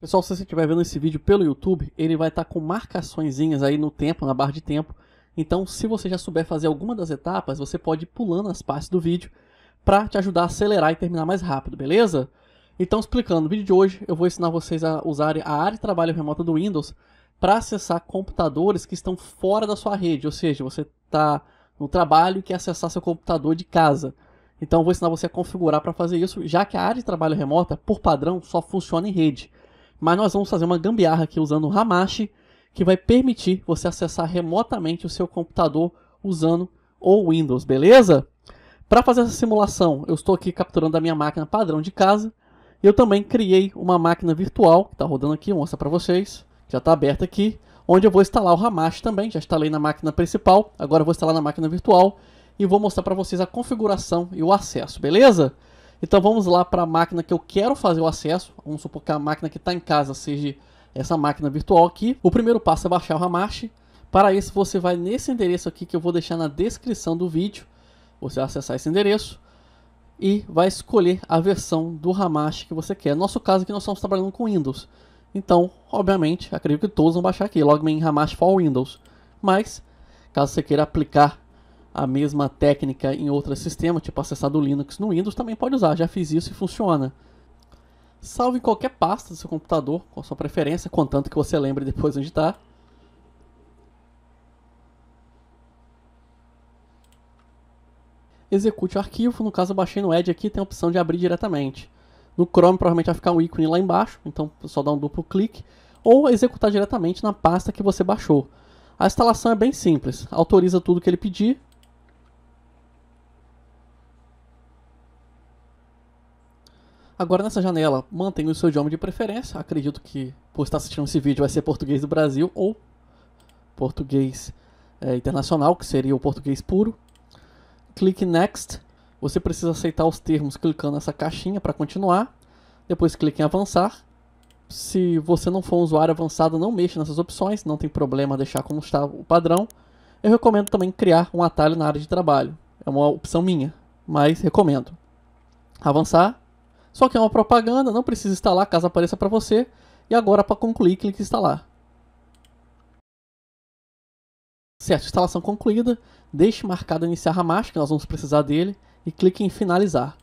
Pessoal, se você estiver vendo esse vídeo pelo YouTube, ele vai estar tá com marcaçõezinhas aí no tempo, na barra de tempo. Então, se você já souber fazer alguma das etapas, você pode ir pulando as partes do vídeo para te ajudar a acelerar e terminar mais rápido, beleza? Então, explicando, no vídeo de hoje eu vou ensinar vocês a usarem a área de trabalho remota do Windows para acessar computadores que estão fora da sua rede, ou seja, você está no trabalho e quer acessar seu computador de casa. Então vou ensinar você a configurar para fazer isso, já que a área de trabalho remota, por padrão, só funciona em rede. Mas nós vamos fazer uma gambiarra aqui usando o Hamachi, que vai permitir você acessar remotamente o seu computador usando o Windows, beleza? Para fazer essa simulação, eu estou aqui capturando a minha máquina padrão de casa. Eu também criei uma máquina virtual, que está rodando aqui, eu mostrar para vocês já está aberta aqui, onde eu vou instalar o Ramash também, já instalei na máquina principal, agora eu vou instalar na máquina virtual e vou mostrar para vocês a configuração e o acesso, beleza? Então vamos lá para a máquina que eu quero fazer o acesso, vamos supor que a máquina que está em casa seja essa máquina virtual aqui. O primeiro passo é baixar o Ramash. para isso você vai nesse endereço aqui que eu vou deixar na descrição do vídeo, você vai acessar esse endereço e vai escolher a versão do Ramash que você quer. No nosso caso aqui nós estamos trabalhando com Windows, então, obviamente, acredito que todos vão baixar aqui, Logman Hamash for Windows. Mas, caso você queira aplicar a mesma técnica em outro sistema, tipo acessar do Linux no Windows, também pode usar. Já fiz isso e funciona. Salve em qualquer pasta do seu computador, com a sua preferência, contanto que você lembre depois onde está. Execute o arquivo, no caso eu baixei no Edge aqui, tem a opção de abrir diretamente. No Chrome provavelmente vai ficar um ícone lá embaixo, então só dá um duplo clique, ou executar diretamente na pasta que você baixou. A instalação é bem simples, autoriza tudo que ele pedir. Agora nessa janela, mantenha o seu idioma de preferência, acredito que por estar assistindo esse vídeo vai ser português do Brasil ou português é, internacional, que seria o português puro. Clique Next você precisa aceitar os termos clicando nessa caixinha para continuar. Depois clique em avançar. Se você não for um usuário avançado, não mexa nessas opções, não tem problema deixar como está o padrão. Eu recomendo também criar um atalho na área de trabalho. É uma opção minha, mas recomendo. Avançar. Só que é uma propaganda, não precisa instalar caso apareça para você. E agora para concluir, clique em instalar. Certo, instalação concluída. Deixe marcado iniciar a máscara, nós vamos precisar dele e clique em finalizar.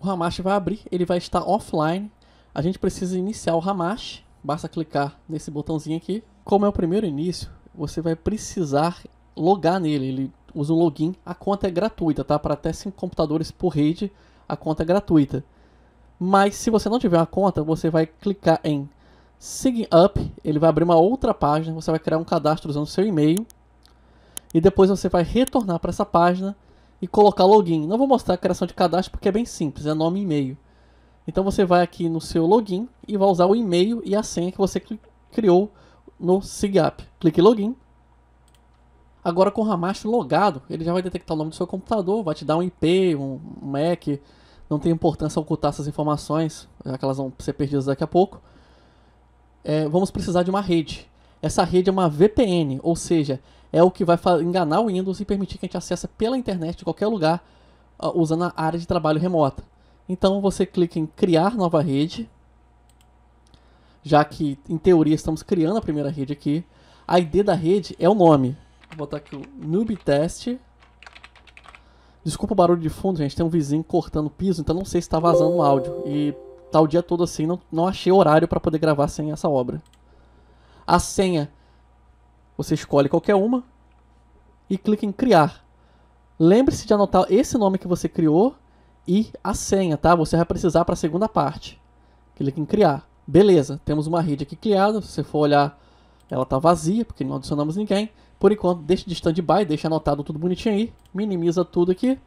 O Hamash vai abrir, ele vai estar offline. A gente precisa iniciar o Hamash, basta clicar nesse botãozinho aqui. Como é o primeiro início, você vai precisar logar nele, ele usa um login. A conta é gratuita, tá? Para até 5 computadores por rede, a conta é gratuita. Mas se você não tiver uma conta, você vai clicar em Sign Up, ele vai abrir uma outra página, você vai criar um cadastro usando seu e-mail e depois você vai retornar para essa página e colocar login. Não vou mostrar a criação de cadastro porque é bem simples, é nome e e-mail. Então você vai aqui no seu login e vai usar o e-mail e a senha que você criou no SIGAP. Clique em login. Agora com o Ramacho logado, ele já vai detectar o nome do seu computador, vai te dar um IP, um MAC. Não tem importância ocultar essas informações, já que elas vão ser perdidas daqui a pouco. É, vamos precisar de uma rede. Essa rede é uma VPN, ou seja, é o que vai enganar o Windows e permitir que a gente acesse pela internet de qualquer lugar ah, usando a área de trabalho remota. Então você clica em criar nova rede, já que em teoria estamos criando a primeira rede aqui. A ID da rede é o nome. Vou botar aqui o noobtest. Desculpa o barulho de fundo, gente, tem um vizinho cortando o piso, então não sei se está vazando o áudio. E tá o dia todo assim, não, não achei horário para poder gravar sem essa obra. A senha você escolhe qualquer uma e clica em criar. Lembre-se de anotar esse nome que você criou e a senha, tá? Você vai precisar para a segunda parte. Clica em criar. Beleza, temos uma rede aqui criada. Se você for olhar, ela está vazia, porque não adicionamos ninguém. Por enquanto, deixe de stand-by, anotado tudo bonitinho aí. Minimiza tudo aqui.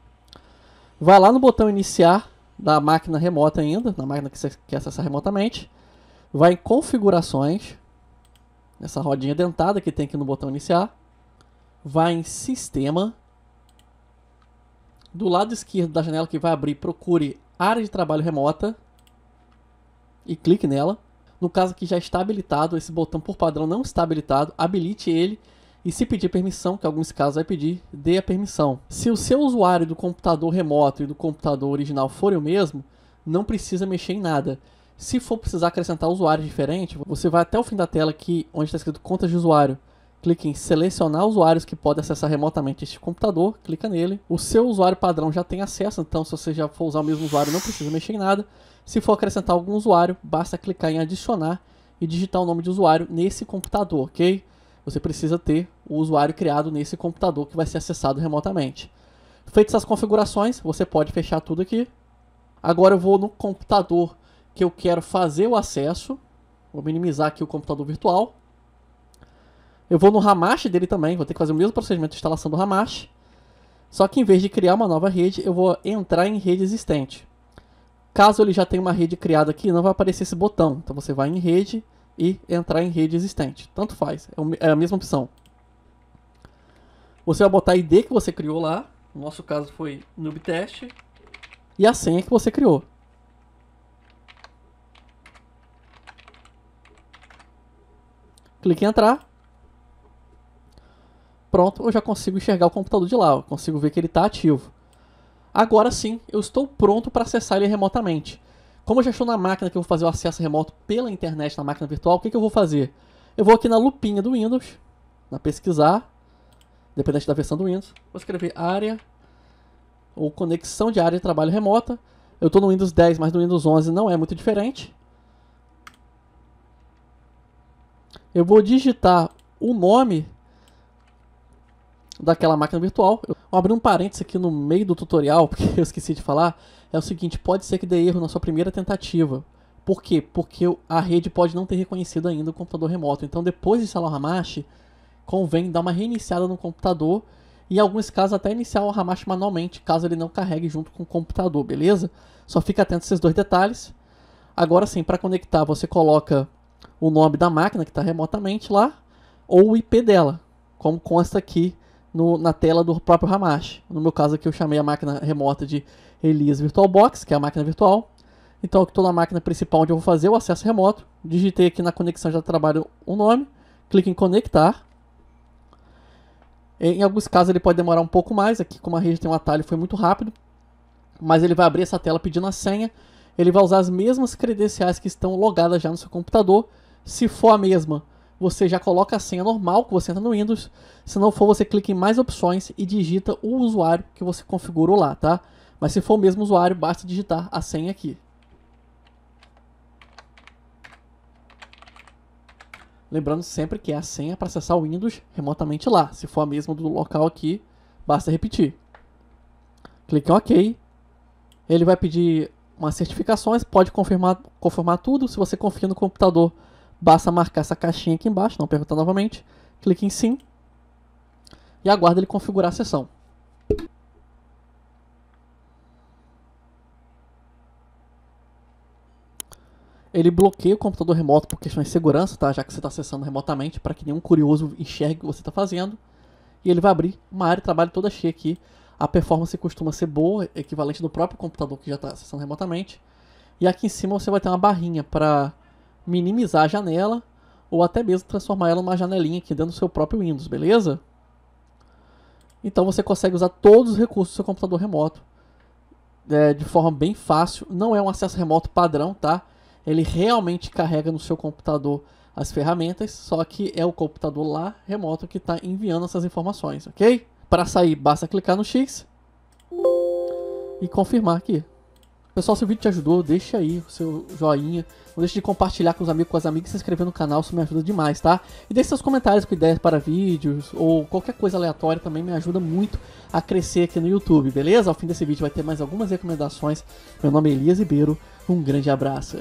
Vai lá no botão iniciar da máquina remota ainda, na máquina que você quer acessar remotamente. Vai em configurações nessa rodinha dentada que tem aqui no botão iniciar, vai em sistema, do lado esquerdo da janela que vai abrir, procure área de trabalho remota e clique nela. No caso aqui já está habilitado, esse botão por padrão não está habilitado, habilite ele e se pedir permissão, que em alguns casos vai pedir, dê a permissão. Se o seu usuário do computador remoto e do computador original forem o mesmo, não precisa mexer em nada. Se for precisar acrescentar usuários diferentes, você vai até o fim da tela aqui, onde está escrito contas de usuário. Clique em selecionar usuários que podem acessar remotamente este computador, clica nele. O seu usuário padrão já tem acesso, então se você já for usar o mesmo usuário, não precisa mexer em nada. Se for acrescentar algum usuário, basta clicar em adicionar e digitar o nome de usuário nesse computador, ok? Você precisa ter o usuário criado nesse computador que vai ser acessado remotamente. Feitas as configurações, você pode fechar tudo aqui. Agora eu vou no computador que eu quero fazer o acesso. Vou minimizar aqui o computador virtual. Eu vou no Hamash dele também, vou ter que fazer o mesmo procedimento de instalação do Hamash. Só que em vez de criar uma nova rede, eu vou entrar em rede existente. Caso ele já tenha uma rede criada aqui, não vai aparecer esse botão. Então você vai em rede e entrar em rede existente. Tanto faz, é, é a mesma opção. Você vai botar a ID que você criou lá. No nosso caso foi noobtest. E a senha que você criou. clique em entrar. Pronto, eu já consigo enxergar o computador de lá, eu consigo ver que ele está ativo. Agora sim, eu estou pronto para acessar ele remotamente. Como eu já estou na máquina que eu vou fazer o acesso remoto pela internet na máquina virtual, o que, que eu vou fazer? Eu vou aqui na lupinha do Windows, na pesquisar, dependente da versão do Windows, vou escrever área ou conexão de área de trabalho remota. Eu estou no Windows 10, mas no Windows 11 não é muito diferente. eu vou digitar o nome daquela máquina virtual. Eu vou abrir um parênteses aqui no meio do tutorial, porque eu esqueci de falar. É o seguinte, pode ser que dê erro na sua primeira tentativa. Por quê? Porque a rede pode não ter reconhecido ainda o computador remoto. Então, depois de instalar o Hamachi, convém dar uma reiniciada no computador e, em alguns casos, até iniciar o Hamachi manualmente, caso ele não carregue junto com o computador, beleza? Só fica atento a esses dois detalhes. Agora sim, para conectar, você coloca o nome da máquina que está remotamente lá ou o IP dela, como consta aqui no, na tela do próprio Hamash. No meu caso aqui eu chamei a máquina remota de Elias VirtualBox, que é a máquina virtual. Então aqui estou na máquina principal onde eu vou fazer é o acesso remoto. Digitei aqui na conexão já trabalho o nome, clique em conectar. Em alguns casos ele pode demorar um pouco mais, aqui como a rede tem um atalho foi muito rápido, mas ele vai abrir essa tela pedindo a senha, ele vai usar as mesmas credenciais que estão logadas já no seu computador, se for a mesma, você já coloca a senha normal que você entra no Windows. Se não for, você clica em mais opções e digita o usuário que você configurou lá, tá? Mas se for o mesmo usuário, basta digitar a senha aqui. Lembrando sempre que é a senha é para acessar o Windows remotamente lá. Se for a mesma do local aqui, basta repetir. Clique em OK. Ele vai pedir umas certificações, pode confirmar, confirmar tudo. Se você confia no computador Basta marcar essa caixinha aqui embaixo, não perguntar novamente. Clique em sim. E aguarda ele configurar a sessão. Ele bloqueia o computador remoto por questões de segurança, tá? já que você está acessando remotamente, para que nenhum curioso enxergue o que você está fazendo. E ele vai abrir uma área de trabalho toda cheia aqui. A performance costuma ser boa, equivalente do próprio computador que já está acessando remotamente. E aqui em cima você vai ter uma barrinha para minimizar a janela ou até mesmo transformar ela numa janelinha aqui dentro do seu próprio Windows, beleza? Então você consegue usar todos os recursos do seu computador remoto é, de forma bem fácil. Não é um acesso remoto padrão, tá? Ele realmente carrega no seu computador as ferramentas, só que é o computador lá remoto que está enviando essas informações, ok? Para sair, basta clicar no X e confirmar aqui. Pessoal, se o vídeo te ajudou, deixa aí o seu joinha. Não deixe de compartilhar com os amigos, com as amigas e se inscrever no canal, isso me ajuda demais, tá? E deixe seus comentários com ideias para vídeos ou qualquer coisa aleatória também me ajuda muito a crescer aqui no YouTube, beleza? Ao fim desse vídeo vai ter mais algumas recomendações. Meu nome é Elias Ribeiro, um grande abraço.